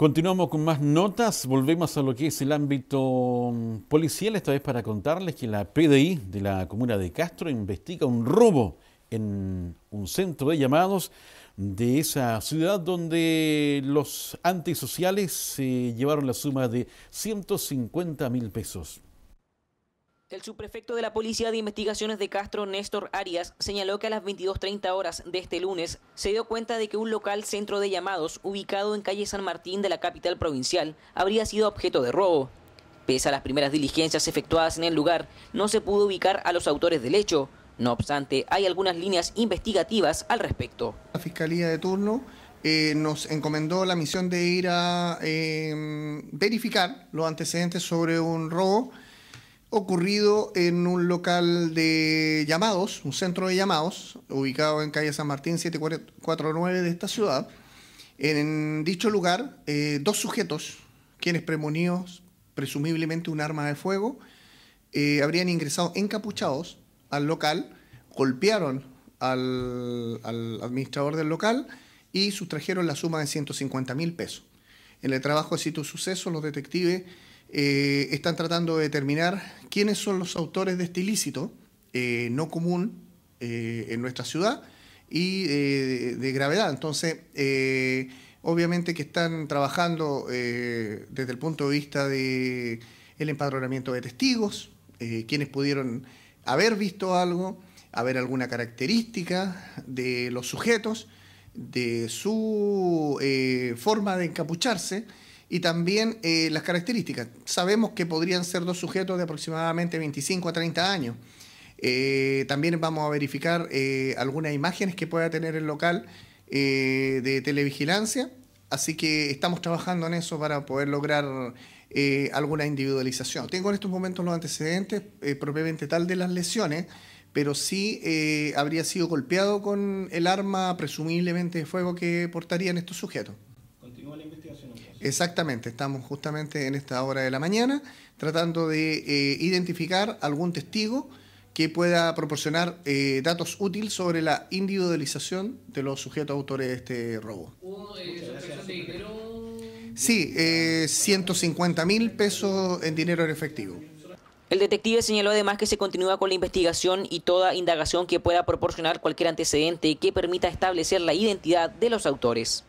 Continuamos con más notas, volvemos a lo que es el ámbito mm, policial, esta vez para contarles que la PDI de la comuna de Castro investiga un robo en un centro de llamados de esa ciudad donde los antisociales se llevaron la suma de 150 mil pesos. El subprefecto de la Policía de Investigaciones de Castro, Néstor Arias, señaló que a las 22.30 horas de este lunes se dio cuenta de que un local centro de llamados ubicado en calle San Martín de la capital provincial habría sido objeto de robo. Pese a las primeras diligencias efectuadas en el lugar, no se pudo ubicar a los autores del hecho. No obstante, hay algunas líneas investigativas al respecto. La Fiscalía de turno eh, nos encomendó la misión de ir a eh, verificar los antecedentes sobre un robo ocurrido en un local de llamados, un centro de llamados, ubicado en calle San Martín 749 de esta ciudad. En dicho lugar, eh, dos sujetos, quienes premonidos presumiblemente un arma de fuego, eh, habrían ingresado encapuchados al local, golpearon al, al administrador del local y sustrajeron la suma de 150 mil pesos. En el trabajo de sitio suceso, los detectives eh, están tratando de determinar quiénes son los autores de este ilícito eh, no común eh, en nuestra ciudad y de, gravedad. Entonces, obviamente que están trabajando desde el punto de vista de el empadronamiento de testigos, quienes pudieron haber visto algo, haber alguna característica de los sujetos, de su forma de encapucharse y también eh, las características. Sabemos que podrían ser dos sujetos de aproximadamente 25 a 30 años. Eh, también vamos a verificar eh, algunas imágenes que pueda tener el local de televigilancia, así que estamos trabajando en eso para poder lograr alguna individualización. Tengo en estos momentos los antecedentes propiamente tal de las lesiones, pero sí habría sido golpeado con el arma presumiblemente de fuego que portarían estos sujetos. Exactamente, estamos justamente en esta hora de la mañana tratando de eh, identificar algún testigo que pueda proporcionar eh, datos útiles sobre la individualización de los sujetos autores de este robo. Eh, sí, 150 mil pesos en dinero en efectivo. El detective señaló además que se continúa con la investigación y toda indagación que pueda proporcionar cualquier antecedente que permita establecer la identidad de los autores.